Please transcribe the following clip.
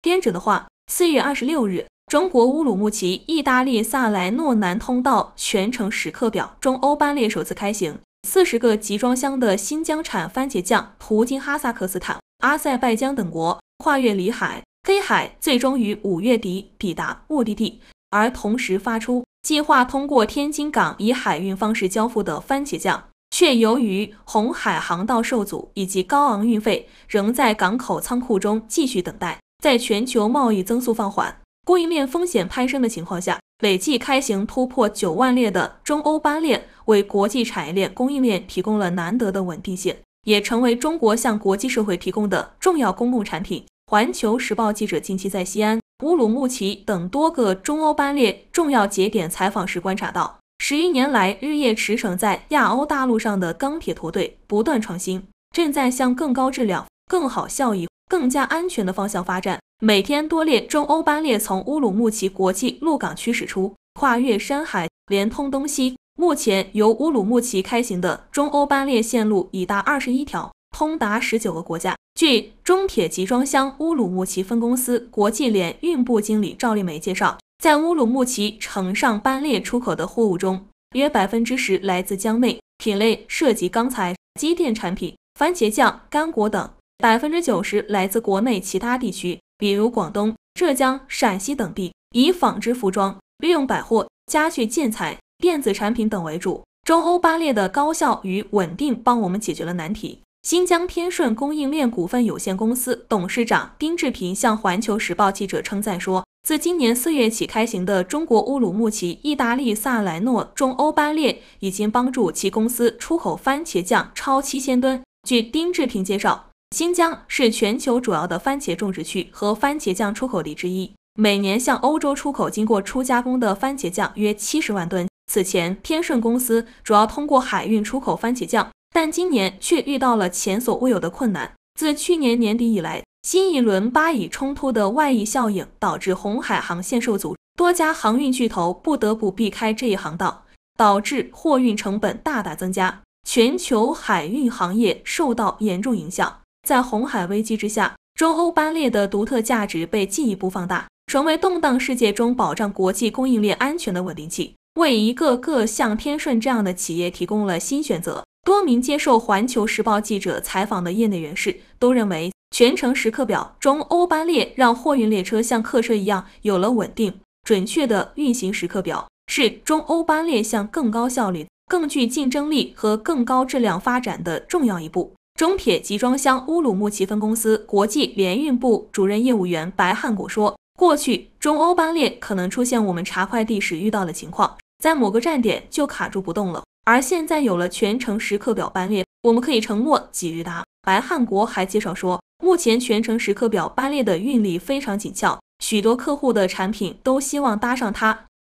编者的话：四月二十六日，中国乌鲁木齐意大利萨莱诺南通道全程时刻表中欧班列首次开行，四十个集装箱的新疆产番茄酱途经哈萨克斯坦、阿塞拜疆等国，跨越里海、黑海，最终于五月底抵达目的地。而同时发出计划通过天津港以海运方式交付的番茄酱，却由于红海航道受阻以及高昂运费，仍在港口仓库中继续等待。在全球贸易增速放缓、供应链风险攀升的情况下，累计开行突破九万列的中欧班列，为国际产业链供应链提供了难得的稳定性，也成为中国向国际社会提供的重要公共产品。环球时报记者近期在西安、乌鲁木齐等多个中欧班列重要节点采访时观察到，十一年来日夜驰骋在亚欧大陆上的钢铁驼队不断创新，正在向更高质量。更好效益、更加安全的方向发展。每天多列中欧班列从乌鲁木齐国际陆港区驶出，跨越山海，连通东西。目前由乌鲁木齐开行的中欧班列线路已达二十一条，通达十九个国家。据中铁集装箱乌鲁木齐分公司国际联运部经理赵丽梅介绍，在乌鲁木齐乘上班列出口的货物中，约百分之十来自疆内，品类涉及钢材、机电产品、番茄酱、干果等。百分之九十来自国内其他地区，比如广东、浙江、陕西等地，以纺织服装、日用百货、家具建材、电子产品等为主。中欧班列的高效与稳定帮我们解决了难题。新疆天顺供应链股份有限公司董事长丁志平向环球时报记者称赞说，自今年四月起开行的中国乌鲁木齐意大利萨莱诺中欧班列已经帮助其公司出口番茄酱超七千吨。据丁志平介绍。新疆是全球主要的番茄种植区和番茄酱出口地之一，每年向欧洲出口经过初加工的番茄酱约七十万吨。此前，天顺公司主要通过海运出口番茄酱，但今年却遇到了前所未有的困难。自去年年底以来，新一轮巴以冲突的外溢效应导致红海航线受阻，多家航运巨头不得不避开这一航道，导致货运成本大大增加，全球海运行业受到严重影响。在红海危机之下，中欧班列的独特价值被进一步放大，成为动荡世界中保障国际供应链安全的稳定器，为一个个像天顺这样的企业提供了新选择。多名接受《环球时报》记者采访的业内人士都认为，全程时刻表中欧班列让货运列车像客车一样有了稳定、准确的运行时刻表，是中欧班列向更高效率、更具竞争力和更高质量发展的重要一步。中铁集装箱乌鲁木齐分公司国际联运部主任业务员白汉国说：“过去中欧班列可能出现我们查快递时遇到的情况，在某个站点就卡住不动了。而现在有了全程时刻表班列，我们可以承诺几日达。”白汉国还介绍说，目前全程时刻表班列的运力非常紧俏，许多客户的产品都希望搭上它。